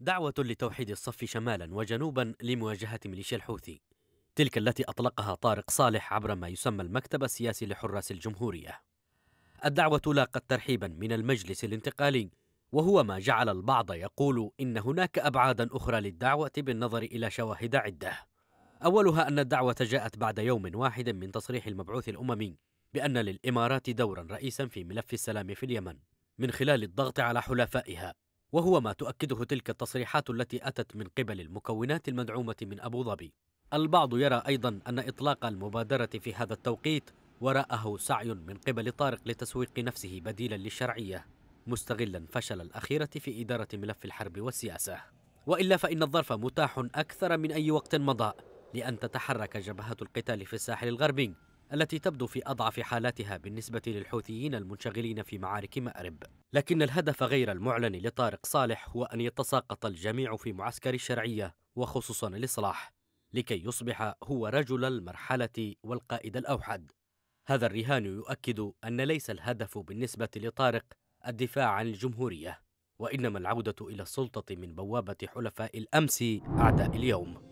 دعوة لتوحيد الصف شمالا وجنوبا لمواجهة ميليشيا الحوثي تلك التي أطلقها طارق صالح عبر ما يسمى المكتب السياسي لحراس الجمهورية الدعوة لاقت ترحيبا من المجلس الانتقالي وهو ما جعل البعض يقول إن هناك أبعادا أخرى للدعوة بالنظر إلى شواهد عدة أولها أن الدعوة جاءت بعد يوم واحد من تصريح المبعوث الأممي بأن للإمارات دورا رئيسا في ملف السلام في اليمن من خلال الضغط على حلفائها وهو ما تؤكده تلك التصريحات التي أتت من قبل المكونات المدعومة من أبو ظبي البعض يرى أيضا أن إطلاق المبادرة في هذا التوقيت وراءه سعي من قبل طارق لتسويق نفسه بديلا للشرعية مستغلا فشل الأخيرة في إدارة ملف الحرب والسياسة وإلا فإن الظرف متاح أكثر من أي وقت مضى لأن تتحرك جبهة القتال في الساحل الغربي التي تبدو في أضعف حالاتها بالنسبة للحوثيين المنشغلين في معارك مأرب لكن الهدف غير المعلن لطارق صالح هو أن يتساقط الجميع في معسكر الشرعية وخصوصا الإصلاح لكي يصبح هو رجل المرحلة والقائد الأوحد هذا الرهان يؤكد أن ليس الهدف بالنسبة لطارق الدفاع عن الجمهورية وإنما العودة إلى السلطة من بوابة حلفاء الأمس أعداء اليوم